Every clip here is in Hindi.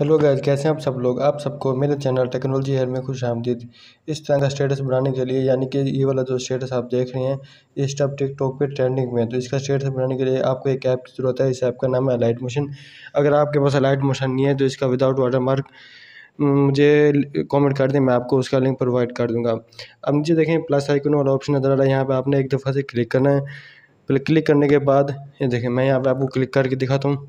हेलो गैज कैसे हैं आप सब लोग आप सबको मेरे चैनल टेक्नोलॉजी हेयर में खुश आमदीद इस तरह का स्टेटस बनाने के लिए यानी कि ये वाला जो स्टेटस आप देख रहे हैं ये स्टॉप टिकटॉक पे ट्रेंडिंग में है तो इसका स्टेटस बनाने के लिए आपको एक ऐप की ज़रूरत है इस ऐप का नाम है अलाइट मोशन अगर आपके पास अलाइट मोशन नहीं है तो इसका विदाउट वाटर मार्क मुझे कॉमेंट कर दें मैं आपको उसका लिंक प्रोवाइड कर दूँगा अब नीचे देखें प्लस आइकन वाला ऑप्शन नजर आ रहा है यहाँ पर आपने एक दफ़ा से क्लिक करना है क्लिक करने के बाद ये देखें मैं यहाँ पर आपको क्लिक करके दिखाता हूँ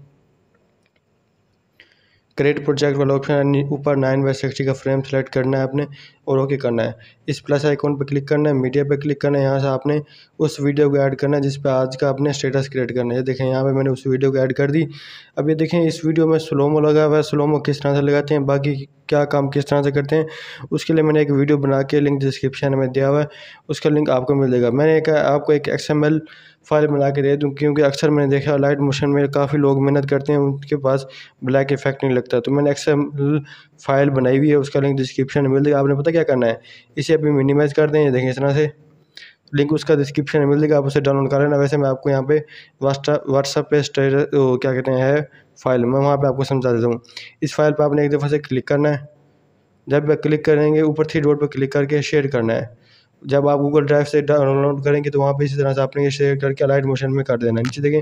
क्रिएट प्रोजेक्ट वाला ऑप्शन है ऊपर नाइन बाई सिक्सटी का फ्रेम सेलेक्ट करना है आपने और ओके करना है इस प्लस आइकॉन पर क्लिक करना है मीडिया पर क्लिक करना है यहाँ से आपने उस वीडियो को ऐड करना है जिस पर आज का आपने स्टेटस क्रिएट करना है देखें यहाँ पर मैंने उस वीडियो को ऐड कर दी अब ये देखें इस वीडियो में स्लोमो लगा हुआ है स्लोमो किस तरह से लगाते हैं बाकी क्या काम किस तरह से करते हैं उसके लिए मैंने एक वीडियो बना के लिंक डिस्क्रिप्शन में दिया हुआ है उसका लिंक आपको मिल जाएगा मैंने एक आपको एक एक्स एम एल फाइल बना के दे दूँ क्योंकि अक्सर मैंने देखा लाइट मोशन में काफ़ी लोग मेहनत करते हैं उनके पास ब्लैक इफेक्ट नहीं लगता तो मैंने एक्स एम एल फाइल बनाई हुई है उसका लिंक डिस्क्रिप्शन में मिल जाएगा आपने पता क्या करना है इसे अभी मिनिमाइज़ कर दें देखें इस तरह से लिंक उसका डिस्क्रिप्शन में मिल जाएगा आप उसे डाउनलोड कर लेना वैसे मैं आपको यहाँ पे व्हाट्सअप पे स्टेटस क्या कहते हैं फाइल मैं वहाँ पे आपको समझा देता हूँ इस फाइल पे आपने एक दफ़ा से क्लिक करना है जब आप क्लिक करेंगे ऊपर थ्री डॉट पर क्लिक करके शेयर करना है जब आप गूगल ड्राइव से डाउनलोड करेंगे तो वहाँ पर इसी तरह से आपने शेयर करके लाइट मोशन में कर देना है नीचे देखें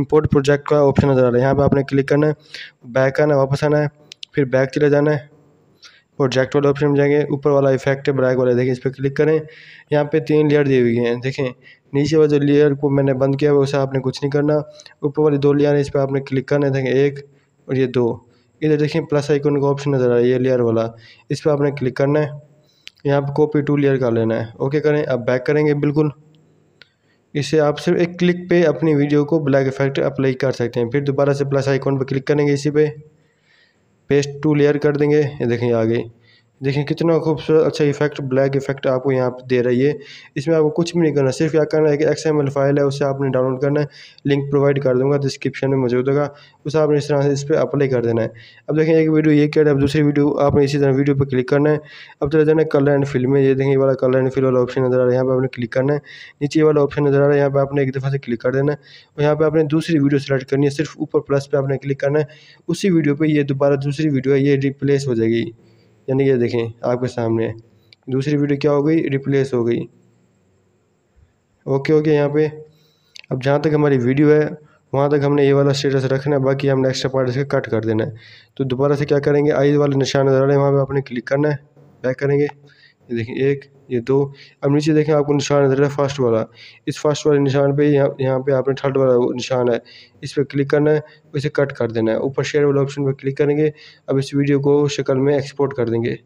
इम्पोर्ट प्रोजेक्ट का ऑप्शन नज़र आ रहा है यहाँ पर आपने क्लिक करना है बैक आना वापस आना है फिर बैक चले जाना है प्रोजेक्ट वाले ऑप्शन में जाएंगे ऊपर वाला इफेक्ट है ब्रैक वाला देखें इस पर क्लिक करें यहाँ पे तीन लेयर दी हुई हैं देखें नीचे वाला जो लेयर को मैंने बंद किया हुआ उसे आपने कुछ नहीं करना ऊपर वाली दो लेयर है इस पर आपने क्लिक करना है देखें एक और ये दो इधर देखें प्लस आइकन का ऑप्शन नज़र आ रहा है ये लेयर वाला इस पर आपने क्लिक करना है यहाँ पर कॉपी टू लेयर का लेना है ओके करें अब बैक करेंगे बिल्कुल इसे आप सिर्फ एक क्लिक पे अपनी वीडियो को ब्लैक इफेक्ट अप्लाई कर सकते हैं फिर दोबारा से प्लस आइकॉन पर क्लिक करेंगे इसी पे पेस्ट टू लेयर कर देंगे ये देखें आगे देखें कितना खूबसूरत अच्छा इफेक्ट ब्लैक इफेक्ट आपको यहाँ पे दे रही है इसमें आपको कुछ भी नहीं करना सिर्फ क्या करना है कि एक्स एम एल फाइल है उसे आपने डाउनलोड करना है लिंक प्रोवाइड कर दूंगा डिस्क्रिप्शन में मौजूद होगा उसे आपने इस तरह से इस पर अप्लाई कर देना है अब देखें एक वीडियो ये कह है अब दूसरी वीडियो आपने इसी तरह वीडियो पर क्लिक करना है अब चले जाना कलर एंड फिल्म में ये देखें ये वाला कलर एंड फिल वाला ऑप्शन नज़र आ रहा है यहाँ पर आपने क्लिक करना है नीचे वाला ऑप्शन नज़र आ रहा है यहाँ पर आपने एक दफ़ा से क्लिक कर देना है और यहाँ पर आपने दूसरी वीडियो सेलेक्ट करनी है सिर्फ ऊपर प्लस पर आपने क्लिक करना है उसी वीडियो पर ये दोबारा दूसरी वीडियो है ये रिप्लेस हो जाएगी यानी ये देखें आपके सामने दूसरी वीडियो क्या हो गई रिप्लेस हो गई ओके ओके यहाँ पे अब जहाँ तक हमारी वीडियो है वहाँ तक हमने ये वाला स्टेटस रखना है बाकी हमने एक्स्ट्रा पार्ट इसका कट कर देना है तो दोबारा से क्या करेंगे आई वाले निशान नजर आ रहे हैं वहाँ पर आपने क्लिक करना है बैक करेंगे ये देखें एक ये दो अब नीचे देखें आपको निशान नजर है फर्स्ट वाला इस फर्स्ट वाले निशान पे यहाँ यहाँ पे आपने थर्ड वाला निशान है इस पर क्लिक करना है इसे कट कर देना है ऊपर शेयर वाले ऑप्शन पर क्लिक करेंगे अब इस वीडियो को शक्ल में एक्सपोर्ट कर देंगे